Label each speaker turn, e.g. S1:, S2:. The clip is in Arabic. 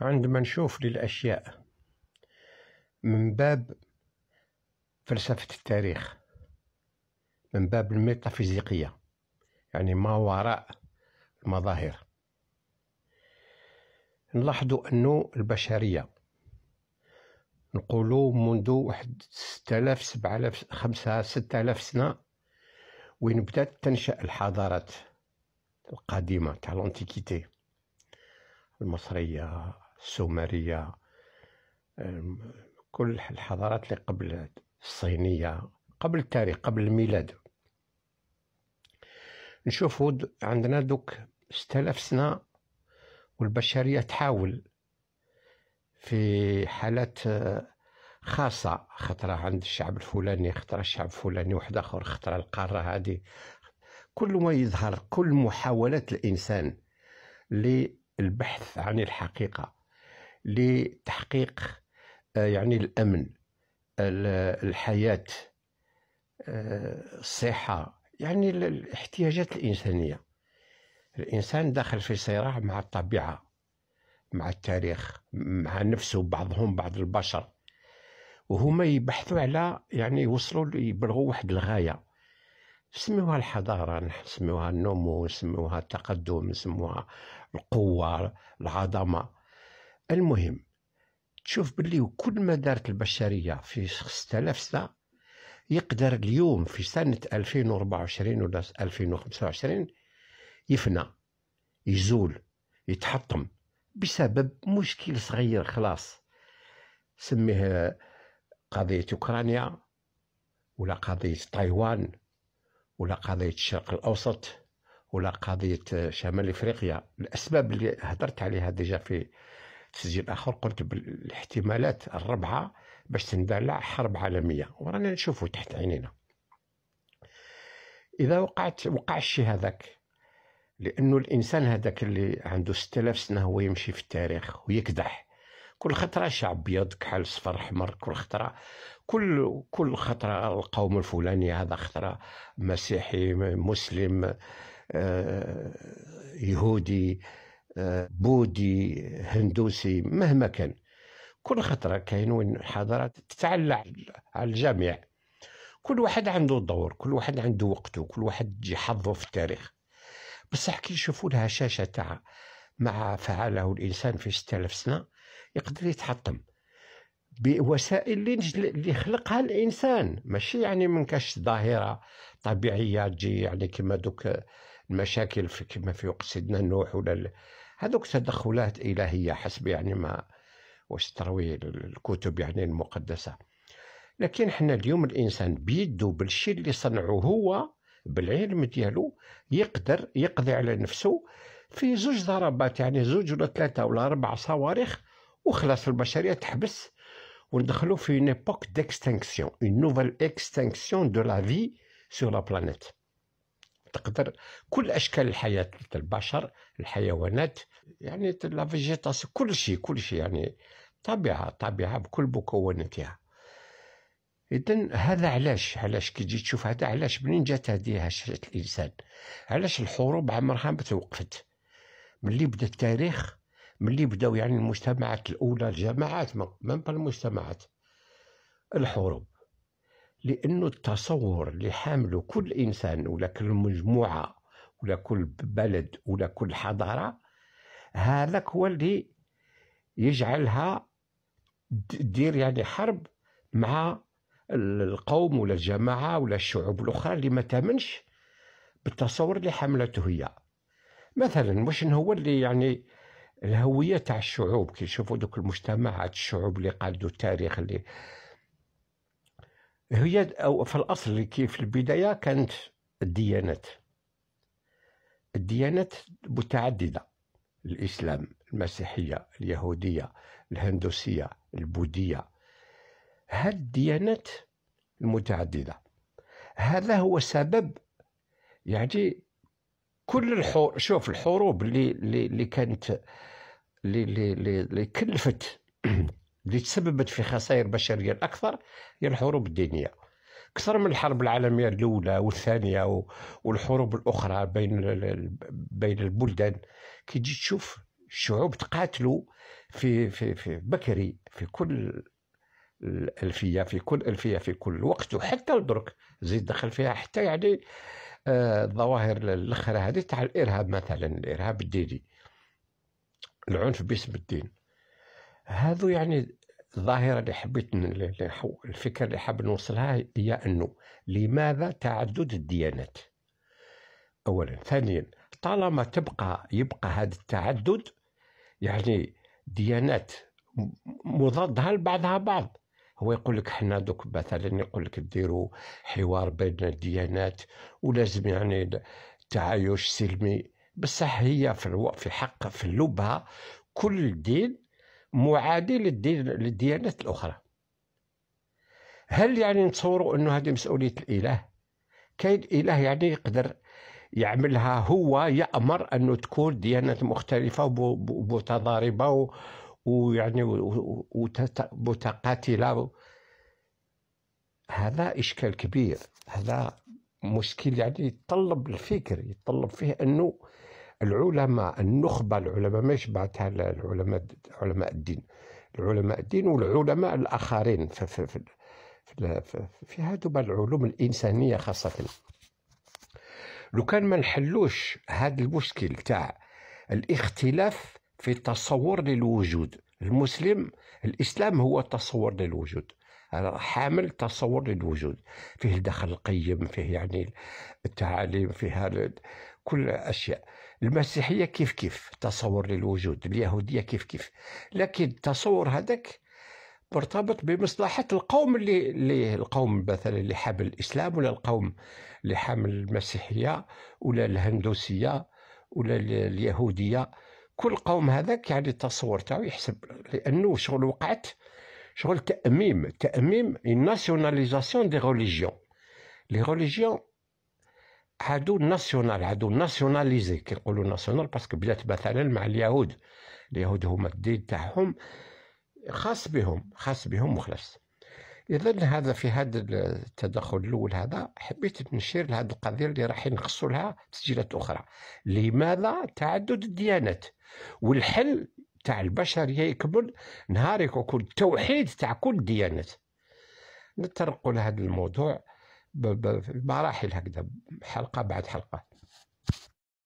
S1: عندما نشوف للأشياء من باب فلسفة التاريخ من باب الميتافيزيقية يعني ما وراء المظاهر نلاحظ أن البشرية نقولوا منذ واحد ستة آلاف سبعة آلاف خمسة ستة آلاف سنة وين بدات تنشأ الحضارات القديمة تاع لونتيكيتي المصرية السومرية كل الحضارات اللي قبل الصينية قبل التاريخ قبل الميلاد نشوفوا عندنا دوك ستلاف سنة والبشرية تحاول في حالات خاصة خطرة عند الشعب الفلاني خطرة الشعب الفلاني واحد آخر خطرة القارة هذه كل ما يظهر كل محاولات الإنسان للبحث عن الحقيقة لتحقيق آه، يعني الأمن الحياة آه، الصحة يعني الاحتياجات الإنسانية الإنسان داخل في صراع مع الطبيعة مع التاريخ مع نفسه بعضهم بعض البشر وهما يبحثوا على يعني يوصلوا يبلغوا واحد الغاية سميوها الحضارة نسميوها النمو نسميوها التقدم نسميوها القوة العظمة المهم تشوف باللي كل ما دارت البشرية في 6000 سنة يقدر اليوم في سنة 2024 ولا 2025 يفنى يزول يتحطم بسبب مشكل صغير خلاص سميه قضية أوكرانيا ولا قضية تايوان ولا قضية الشرق الأوسط ولا قضية شمال إفريقيا الأسباب اللي هدرت عليها ديجا في تسجيل اخر قلت بالاحتمالات الربعه باش تندلع حرب عالميه ورانا نشوفو تحت عينينا اذا وقعت وقع الشيء هذاك لانه الانسان هذاك اللي عنده 6000 سنه هو يمشي في التاريخ ويكدح كل خطره شعب ابيض كحل صفر احمر كل خطره كل كل خطره القوم الفلاني هذا خطره مسيحي مسلم آه، يهودي بودي هندوسي مهما كان كل خطرة كاين وين الحضارات تتعلى على الجميع كل واحد عنده دور كل واحد عنده وقته كل واحد يجي حظه في التاريخ بصح كي يشوفوا لها شاشة تاع ما فعله الإنسان في 6000 سنة يقدر يتحطم بوسائل اللي, اللي خلقها الانسان ماشي يعني من كاش ظاهره طبيعيه تجي يعني كما دوك المشاكل في كما في وقت سيدنا نوح ولا هذوك تدخلات إلهية حسب يعني ما واش تروي الكتب يعني المقدسة لكن حنا اليوم الإنسان بيده بالشيء اللي صنعه هو بالعلم ديالو يقدر يقضي على نفسه في زوج ضربات يعني زوج ولا ثلاثة ولا أربع صواريخ وخلاص البشرية تحبس وندخلوا في نيبوك ديكستينكسيون اون نوفال اكستينكسيون دو لا في سور لا بلانيت تقدر كل اشكال الحياه البشر الحيوانات يعني لا فيجيتاسيون كل شيء كل شيء يعني طبيعه طبيعه بكل مكوناتها اذا هذا علاش علاش كي تجي تشوف هذا علاش منين جات هذه هشاشه الانسان علاش الحروب عمرها ما توقفت ملي بدا التاريخ ملي بداو يعني المجتمعات الاولى الجماعات ما المجتمعات الحروب لأنه التصور اللي حامله كل إنسان ولا كل مجموعة ولا كل بلد ولا كل حضارة هذاك هو اللي يجعلها دير يعني حرب مع القوم ولا الجماعة ولا الشعوب الأخرى اللي ما تامنش بالتصور اللي حملته هي مثلا واش هو اللي يعني الهوية تاع الشعوب كي يشوفوا دوك المجتمعات الشعوب اللي قادوا التاريخ اللي هي أو في الأصل كيف في البداية كانت الديانات الديانات متعددة الإسلام المسيحية اليهودية الهندوسية البوذية هذه الديانات المتعددة هذا هو سبب يعني كل الحروب شوف الحروب اللي اللي كانت اللي, اللي كلفت اللي تسببت في خسائر بشرية الأكثر هي الحروب الدينية أكثر من الحرب العالمية الأولى والثانية والحروب الأخرى بين بين البلدان كي تجي تشوف الشعوب تقاتلوا في في في بكري في كل الألفية في كل ألفية في كل وقت وحتى لدرك زيد دخل فيها حتى يعني الظواهر آه، الأخرى هذه تاع الإرهاب مثلا الإرهاب الديني العنف باسم الدين هذا يعني الظاهرة اللي حبيت الفكرة اللي حاب نوصلها هي أنه لماذا تعدد الديانات أولا ثانيا طالما تبقى يبقى هذا التعدد يعني ديانات مضادها لبعضها بعض هو يقول لك حنا دوك مثلا يقول لك ديروا حوار بين الديانات ولازم يعني تعايش سلمي بصح هي في الوقت في حق في اللبها كل دين معادي للديانات الأخرى هل يعني نتصوروا أنه هذه مسؤولية الإله كاين إله يعني يقدر يعملها هو يأمر أنه تكون ديانات مختلفة ومتضاربة ويعني متقاتلة هذا إشكال كبير هذا مشكل يعني يتطلب الفكر يتطلب فيه أنه العلماء النخبة العلماء مش بعتها العلماء علماء الدين العلماء الدين والعلماء الآخرين في, في, في, في, في, في هذوما العلوم الإنسانية خاصة لو كان ما نحلوش هذا المشكل تاع الاختلاف في التصور للوجود المسلم الإسلام هو تصور للوجود حامل تصور للوجود فيه الدخل القيم فيه يعني التعاليم فيها كل الأشياء المسيحيه كيف كيف تصور للوجود اليهوديه كيف كيف لكن التصور هذاك مرتبط بمصلحة القوم اللي, اللي القوم مثلا اللي حامل الإسلام ولا القوم اللي حامل المسيحية ولا الهندوسية ولا اليهودية كل قوم هذاك يعني التصور تاعو يحسب لأنه شغل وقعت شغل تأميم تأميم الناسيوناليزاسيون دي ريليجيون لي ريليجيون هادو ناسيونال هادو ناسيوناليزي كيقولوا ناسيونال باسكو بدات مثلا مع اليهود اليهود هما الدين تاعهم خاص بهم خاص بهم وخلاص اذا هذا في هذا التدخل الاول هذا حبيت نشير لهذه القضيه اللي راح نخصوا لها تسجيلات اخرى لماذا تعدد الديانات والحل تاع البشريه يكمل نهار يكون التوحيد تاع كل الديانات نترقوا لهذا الموضوع بمراحل هكذا حلقه بعد حلقه